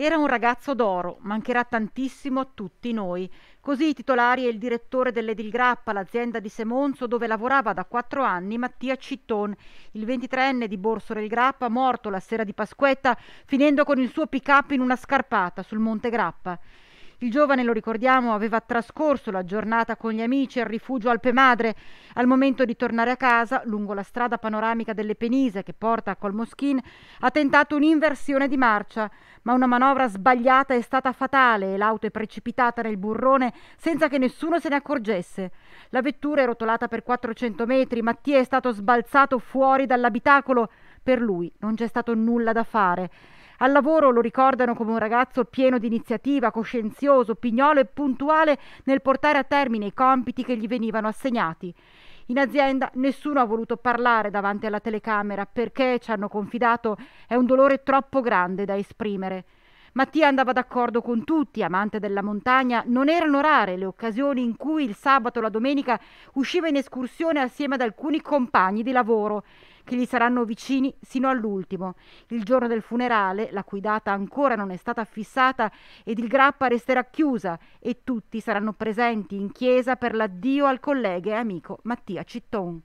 Era un ragazzo d'oro, mancherà tantissimo a tutti noi. Così i titolari e il direttore dell'Edil Grappa, l'azienda di Semonzo dove lavorava da quattro anni, Mattia Citton, il 23enne di Borso del Grappa, morto la sera di Pasquetta, finendo con il suo pick-up in una scarpata sul Monte Grappa. Il giovane, lo ricordiamo, aveva trascorso la giornata con gli amici al rifugio Alpe Madre. Al momento di tornare a casa, lungo la strada panoramica delle Penise che porta a Colmoschin, ha tentato un'inversione di marcia, ma una manovra sbagliata è stata fatale e l'auto è precipitata nel burrone senza che nessuno se ne accorgesse. La vettura è rotolata per 400 metri, Mattia è stato sbalzato fuori dall'abitacolo. Per lui non c'è stato nulla da fare. Al lavoro lo ricordano come un ragazzo pieno di iniziativa, coscienzioso, pignolo e puntuale nel portare a termine i compiti che gli venivano assegnati. In azienda nessuno ha voluto parlare davanti alla telecamera perché, ci hanno confidato, è un dolore troppo grande da esprimere. Mattia andava d'accordo con tutti, amante della montagna, non erano rare le occasioni in cui il sabato o la domenica usciva in escursione assieme ad alcuni compagni di lavoro che gli saranno vicini sino all'ultimo. Il giorno del funerale, la cui data ancora non è stata fissata, ed il grappa resterà chiusa e tutti saranno presenti in chiesa per l'addio al collega e amico Mattia Citton.